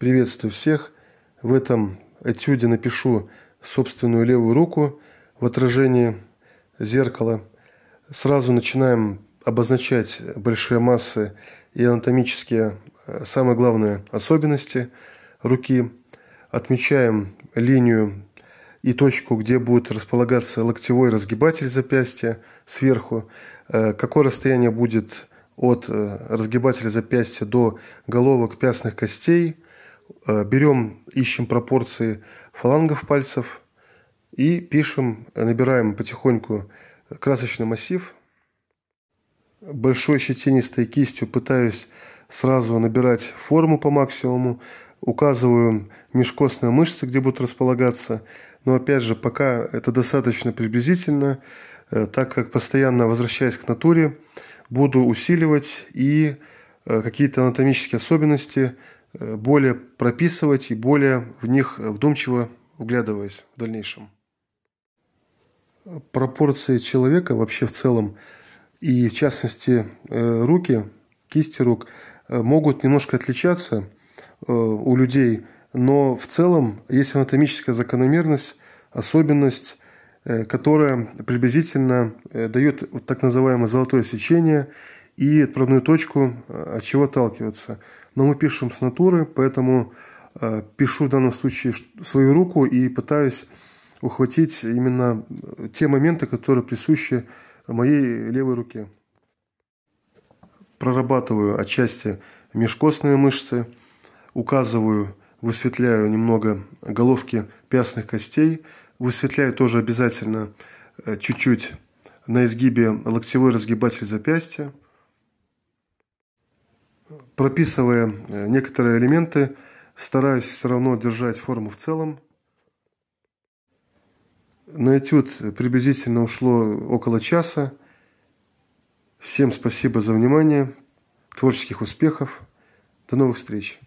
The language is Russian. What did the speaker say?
Приветствую всех. В этом этюде напишу собственную левую руку в отражении зеркала. Сразу начинаем обозначать большие массы и анатомические, э, самые главные особенности руки. Отмечаем линию и точку, где будет располагаться локтевой разгибатель запястья сверху, э, какое расстояние будет от э, разгибателя запястья до головок пястных костей – Э, берем, ищем пропорции фалангов пальцев и пишем, э, набираем потихоньку красочный массив. Большой щетинистой кистью пытаюсь сразу набирать форму по максимуму, указываю межкостные мышцы, где будут располагаться. Но опять же, пока это достаточно приблизительно, э, так как постоянно возвращаясь к натуре, буду усиливать и какие-то анатомические особенности – Э, более прописывать и более в них вдумчиво углядываясь в дальнейшем. Пропорции человека вообще в целом и в частности э, руки, кисти рук э, могут немножко отличаться у людей, но в целом есть анатомическая закономерность, особенность, которая приблизительно дает так называемое золотое сечение – и отправную точку, э, от чего отталкиваться. Но мы пишем с натуры, поэтому э, пишу в данном случае свою руку и пытаюсь ухватить именно э, те моменты, которые присущи моей левой руке. Прорабатываю отчасти межкостные мышцы, указываю, высветляю немного головки пястных костей, высветляю тоже обязательно чуть-чуть на изгибе локтевой разгибатель запястья прописывая э, некоторые элементы, стараюсь все равно держать форму в целом. На этюд приблизительно ушло около часа. Всем спасибо за внимание, творческих успехов, до новых встреч!